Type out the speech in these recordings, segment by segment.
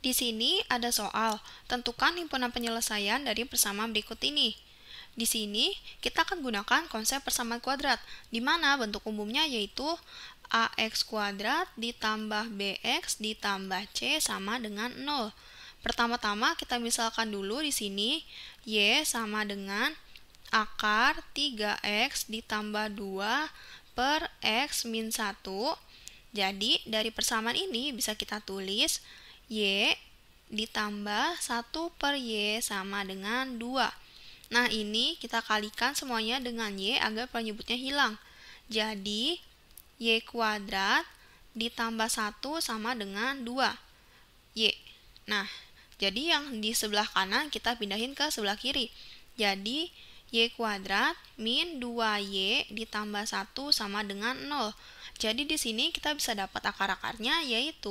Di sini ada soal, tentukan himpunan penyelesaian dari persamaan berikut ini. Di sini, kita akan gunakan konsep persamaan kuadrat, di mana bentuk umumnya yaitu AX kuadrat ditambah BX ditambah C sama dengan 0. Pertama-tama kita misalkan dulu di sini, Y sama dengan akar 3X ditambah 2 per X min 1. Jadi, dari persamaan ini bisa kita tulis Y ditambah 1 per Y sama dengan 2. Nah, ini kita kalikan semuanya dengan Y agar penyebutnya hilang. Jadi, Y kuadrat ditambah 1 sama dengan 2. Y. Nah, jadi yang di sebelah kanan kita pindahin ke sebelah kiri. Jadi, Y kuadrat min 2Y ditambah 1 sama dengan 0. Jadi di sini kita bisa dapat akar-akarnya yaitu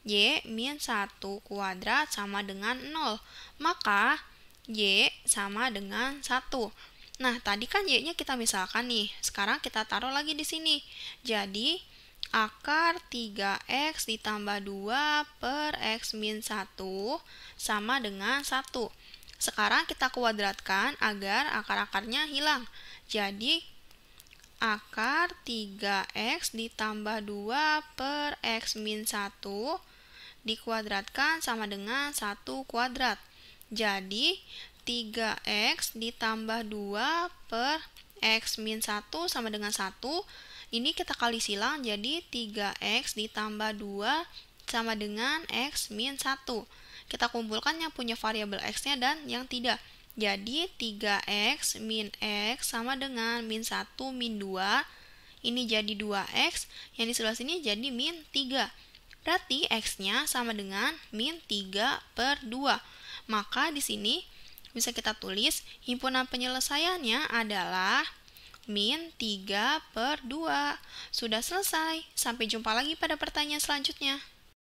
Y min 1 kuadrat sama dengan 0. Maka Y sama dengan 1. Nah, tadi kan Y-nya kita misalkan nih. Sekarang kita taruh lagi di sini. Jadi, akar 3X ditambah 2 per X min 1 sama dengan 1. Sekarang kita kuadratkan agar akar-akarnya hilang. Jadi, akar 3x ditambah 2 per x min 1 dikuadratkan sama dengan 1 kuadrat. Jadi 3x ditambah 2 per x min 1 sama dengan 1. Ini kita kali silang jadi 3x ditambah 2 sama dengan x min 1. Kita kumpulkan yang punya variabel x-nya dan yang tidak. Jadi 3x min x sama dengan min 1 min 2. Ini jadi 2x, yang di sebelah sini jadi min 3. Berarti x-nya sama dengan min 3 per 2. Maka di sini bisa kita tulis himpunan penyelesaiannya adalah min 3 per 2. Sudah selesai. Sampai jumpa lagi pada pertanyaan selanjutnya.